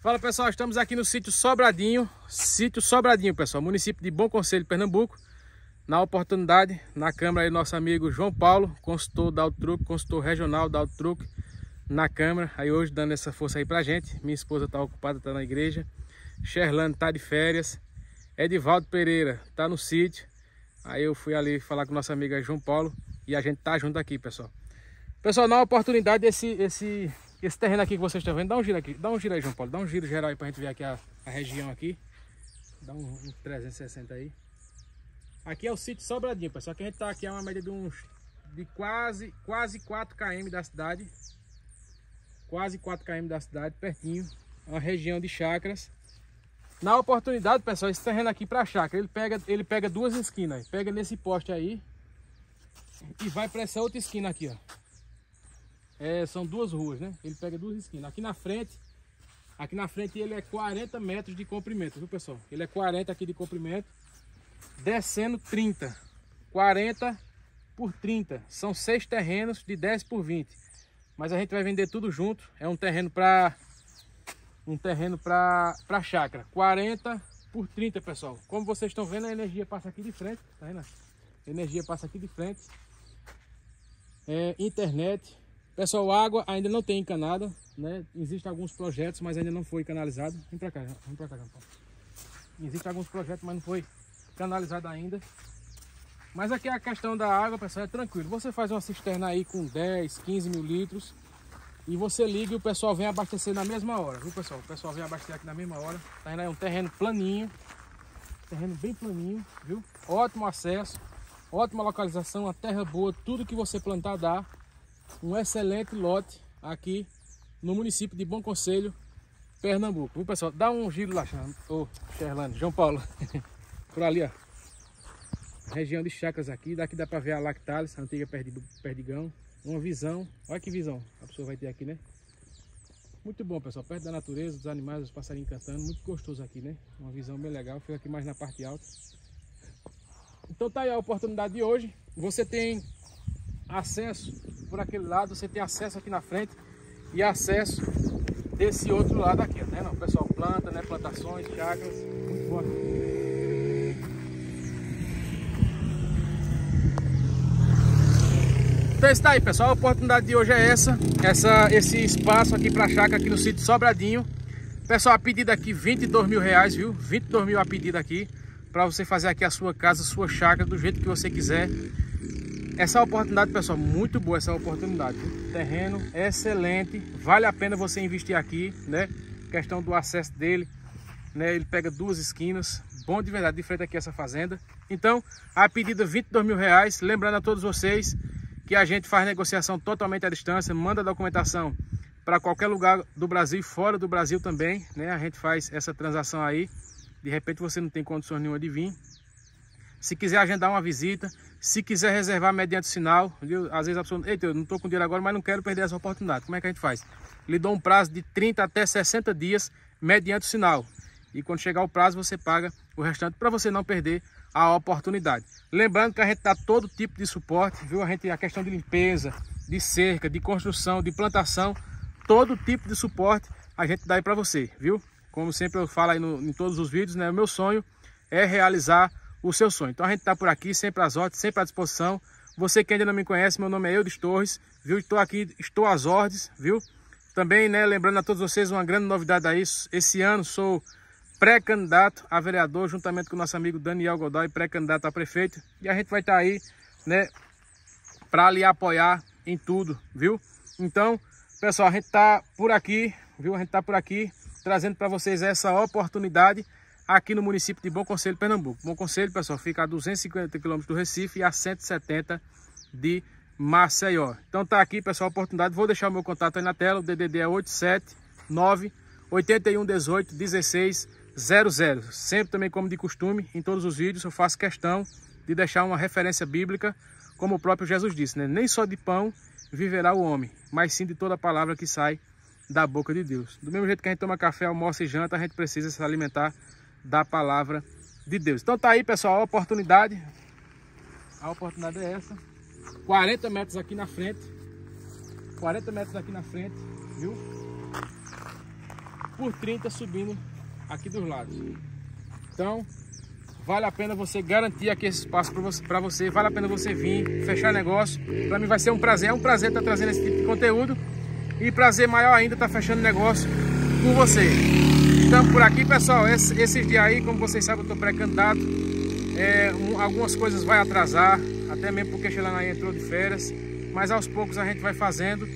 Fala pessoal, estamos aqui no sítio Sobradinho, sítio Sobradinho pessoal, município de Bom Conselho, Pernambuco. Na oportunidade, na Câmara aí nosso amigo João Paulo, consultor da Autotruque, consultor regional da Autotruque na Câmara. Aí hoje dando essa força aí pra gente, minha esposa tá ocupada, tá na igreja. Sherlane tá de férias, Edivaldo Pereira tá no sítio. Aí eu fui ali falar com nossa amiga João Paulo e a gente tá junto aqui pessoal. Pessoal, na oportunidade esse, esse esse terreno aqui que vocês estão vendo, dá um giro aqui. Dá um giro aí, João Paulo. Dá um giro geral aí pra gente ver aqui a, a região aqui. Dá um, um 360 aí. Aqui é o sítio Sobradinho, pessoal. Aqui a gente tá aqui é uma média de uns... De quase, quase 4 km da cidade. Quase 4 km da cidade, pertinho. É uma região de chacras. Na oportunidade, pessoal, esse terreno aqui para chácara, ele pega, ele pega duas esquinas. Pega nesse poste aí e vai para essa outra esquina aqui, ó é, são duas ruas, né? Ele pega duas esquinas. Aqui na frente, aqui na frente ele é 40 metros de comprimento, viu pessoal? Ele é 40 aqui de comprimento, descendo 30. 40 por 30. São seis terrenos de 10 por 20. Mas a gente vai vender tudo junto. É um terreno para um terreno para chácara. 40 por 30, pessoal. Como vocês estão vendo, a energia passa aqui de frente, tá vendo? A energia passa aqui de frente. É, internet, Pessoal, água ainda não tem encanada, né? Existem alguns projetos, mas ainda não foi canalizado. Vem pra cá, vem pra cá, Campão. Existem alguns projetos, mas não foi canalizado ainda. Mas aqui é a questão da água, pessoal, é tranquilo. Você faz uma cisterna aí com 10, 15 mil litros e você liga e o pessoal vem abastecer na mesma hora, viu, pessoal? O pessoal vem abastecer aqui na mesma hora. Tá aí? É um terreno planinho, terreno bem planinho, viu? Ótimo acesso, ótima localização, a terra boa, tudo que você plantar dá um excelente lote aqui no município de Bom Conselho, Pernambuco. Viu, pessoal? Dá um giro lá, oh, João Paulo. Por ali, ó. Região de chacras aqui. Daqui dá para ver a Lactalis, a antiga Perdigão. Uma visão. Olha que visão a pessoa vai ter aqui, né? Muito bom, pessoal. Perto da natureza, dos animais, dos passarinhos cantando. Muito gostoso aqui, né? Uma visão bem legal. Fica aqui mais na parte alta. Então tá aí a oportunidade de hoje. Você tem acesso por aquele lado, você tem acesso aqui na frente e acesso desse outro lado aqui, né? Não, pessoal, planta, né? Plantações, chagas, muito bom. Então está é aí, pessoal. A oportunidade de hoje é essa. essa esse espaço aqui para chácara aqui no sítio Sobradinho. Pessoal, a pedida aqui 22 mil reais, viu? 22 mil a pedida aqui para você fazer aqui a sua casa, a sua chácara do jeito que você quiser essa é oportunidade, pessoal, muito boa essa oportunidade. Terreno excelente, vale a pena você investir aqui, né? Questão do acesso dele, né? Ele pega duas esquinas, bom de verdade, de frente aqui essa fazenda. Então, a pedida 22 mil reais, lembrando a todos vocês que a gente faz negociação totalmente à distância, manda documentação para qualquer lugar do Brasil e fora do Brasil também, né? A gente faz essa transação aí. De repente você não tem condições nenhuma de vir, se quiser agendar uma visita, se quiser reservar mediante sinal, viu? às vezes a pessoa, eita, eu não estou com dinheiro agora, mas não quero perder essa oportunidade. Como é que a gente faz? Lhe dou um prazo de 30 até 60 dias mediante sinal. E quando chegar o prazo, você paga o restante para você não perder a oportunidade. Lembrando que a gente dá todo tipo de suporte, viu? A gente a questão de limpeza, de cerca, de construção, de plantação, todo tipo de suporte a gente dá aí para você, viu? Como sempre eu falo aí no, em todos os vídeos, né? O meu sonho é realizar o seu sonho. Então a gente está por aqui, sempre às ordens, sempre à disposição. Você que ainda não me conhece, meu nome é Eudes Torres, viu? Estou aqui, estou às ordens, viu? Também, né, lembrando a todos vocês uma grande novidade aí, esse ano sou pré-candidato a vereador, juntamente com o nosso amigo Daniel Godoy, pré-candidato a prefeito. E a gente vai estar tá aí, né, para lhe apoiar em tudo, viu? Então, pessoal, a gente tá por aqui, viu? A gente tá por aqui trazendo para vocês essa oportunidade aqui no município de Bom Conselho, Pernambuco. Bom Conselho, pessoal, fica a 250 quilômetros do Recife e a 170 de Maceió. Então tá aqui, pessoal, a oportunidade. Vou deixar o meu contato aí na tela. O DDD é 879 8118 1600 Sempre também como de costume, em todos os vídeos eu faço questão de deixar uma referência bíblica, como o próprio Jesus disse, né? Nem só de pão viverá o homem, mas sim de toda a palavra que sai da boca de Deus. Do mesmo jeito que a gente toma café, almoça e janta, a gente precisa se alimentar da palavra de Deus. Então tá aí, pessoal, a oportunidade. A oportunidade é essa. 40 metros aqui na frente. 40 metros aqui na frente, viu? Por 30 subindo aqui dos lados. Então, vale a pena você garantir aqui esse espaço para você, pra você, vale a pena você vir, fechar negócio. Para mim vai ser um prazer, é um prazer estar tá trazendo esse tipo de conteúdo e prazer maior ainda estar tá fechando negócio com você. Estamos por aqui, pessoal. Esse, esses dias aí, como vocês sabem, eu estou pré-candidato. É, um, algumas coisas vai atrasar, até mesmo porque a Xelanaí entrou de férias. Mas aos poucos a gente vai fazendo.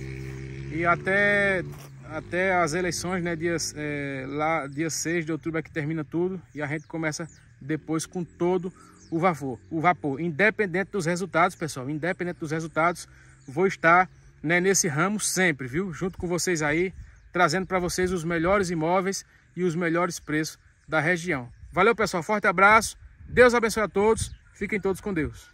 E até, até as eleições, né? Dias, é, lá, dia 6 de outubro é que termina tudo. E a gente começa depois com todo o vapor. O vapor. Independente dos resultados, pessoal. Independente dos resultados, vou estar né, nesse ramo sempre, viu? Junto com vocês aí, trazendo para vocês os melhores imóveis e os melhores preços da região. Valeu, pessoal. Forte abraço. Deus abençoe a todos. Fiquem todos com Deus.